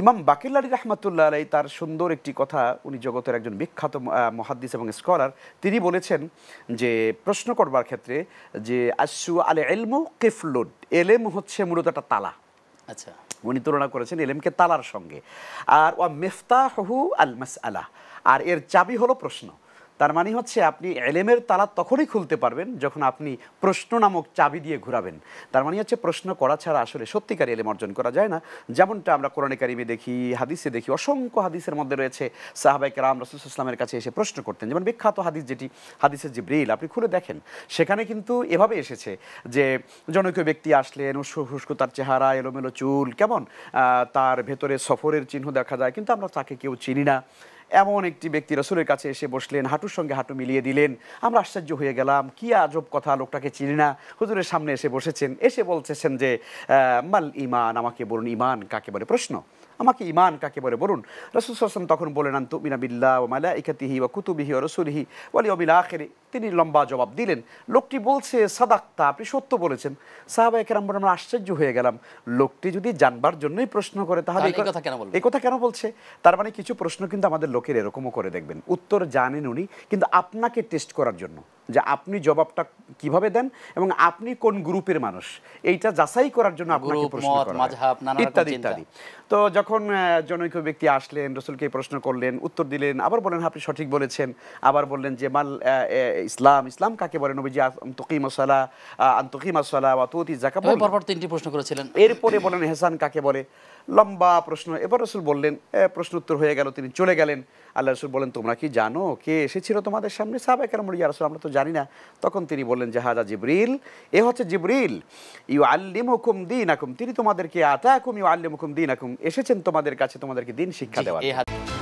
ইমাম বাকির আলী রহমতুল্লাহ আলাই তার সুন্দর একটি কথা উনি জগতের একজন বিখ্যাত মহাদ্দিস এবং স্কলার তিনি বলেছেন যে প্রশ্ন করবার ক্ষেত্রে যে আশু আলে এলমু কেফলুড এলেম হচ্ছে মূলত একটা তালা আচ্ছা উনি তুলনা করেছেন এলেমকে তালার সঙ্গে আর ওয়া মেফতাহু আল মাস আলা আর এর চাবি হলো প্রশ্ন তার মানে হচ্ছে আপনি এলেমের তালা তখনই খুলতে পারবেন যখন আপনি প্রশ্ন নামক চাবি দিয়ে ঘুরাবেন তার মানে হচ্ছে প্রশ্ন করা ছাড়া আসলে সত্যিকার এলেম অর্জন করা যায় না যেমনটা আমরা কোরআনে কারিমে দেখি হাদিসে দেখি অসংখ্য হাদিসের মধ্যে রয়েছে সাহাবাই রাম রসুল ইসলামের কাছে এসে প্রশ্ন করতেন যেমন বিখ্যাত হাদিস যেটি হাদিসের যে ব্রেল আপনি খুলে দেখেন সেখানে কিন্তু এভাবে এসেছে যে জনকীয় ব্যক্তি আসলেন হুস্কু তার চেহারা এলোমেলো চুল কেমন তার ভেতরে সফরের চিহ্ন দেখা যায় কিন্তু আমরা তাকে কেউ চিনি না এমন একটি ব্যক্তি রসুলের কাছে এসে বসলেন হাঁটুর সঙ্গে হাঁটু মিলিয়ে দিলেন আমরা আশ্চর্য হয়ে গেলাম কি আজব কথা লোকটাকে চিনি না হুজুরের সামনে এসে বসেছেন এসে বলতেছেন যে মাল ইমান আমাকে বলুন ইমান কাকে বলে প্রশ্ন আমাকে ইমান কাকে বলে বলুন রসুল হাসান তখন বলেন আন্তু মিনাবিল্লা ও মালা ইকাতিহি ও কুতুবিহি ও রসুলহি ওয়ালি অবিল আখেরে তিনি লম্বা জবাব দিলেন লোকটি বলছে সাদাক্তা আপনি সত্য বলেছেন সাহাবা একেরাম বলে আমরা আশ্চর্য হয়ে গেলাম লোকটি যদি জানবার জন্যই প্রশ্ন করে তাহলে এই কথা কেন বলছে তার মানে কিছু প্রশ্ন কিন্তু আমাদের লোকের এরকমও করে দেখবেন উত্তর জানেন উনি কিন্তু আপনাকে টেস্ট করার জন্য যে আপনি জবাবটা কিভাবে দেন এবং আপনি কোন গ্রুপের মানুষ এইটা যাচাই করার জন্য ইত্যাদি ইত্যাদি তো যখন জনৈক ব্যক্তি আসলেন রসুলকে প্রশ্ন করলেন উত্তর দিলেন আবার বলেন হ্যাঁ, আপনি সঠিক বলেছেন আবার বললেন যে মাল ইসলাম ইসলাম কাকে বলেন নবীজি তকি সালা আন্তকি সালা বা তুতি জাকা পরপর তিনটি প্রশ্ন করেছিলেন এরপরে বলেন হেসান কাকে বলে লম্বা প্রশ্ন এবার রসুল বললেন প্রশ্ন উত্তর হয়ে গেল তিনি চলে গেলেন আল্লাহ রসুল বলেন তোমরা কি জানো কে এসেছিল তোমাদের সামনে সাবেক আমরা রসুল আমরা তো জানি না তখন তিনি বললেন যে হাজা জিবরিল এ হচ্ছে জিবরিল ইউ আল্লিম হুকুম দিন আকুম তিনি তোমাদেরকে আতা হুকুম ইউ আল্লিম হুকুম দিন আকুম এসেছেন তোমাদের কাছে তোমাদেরকে দিন শিক্ষা দেওয়া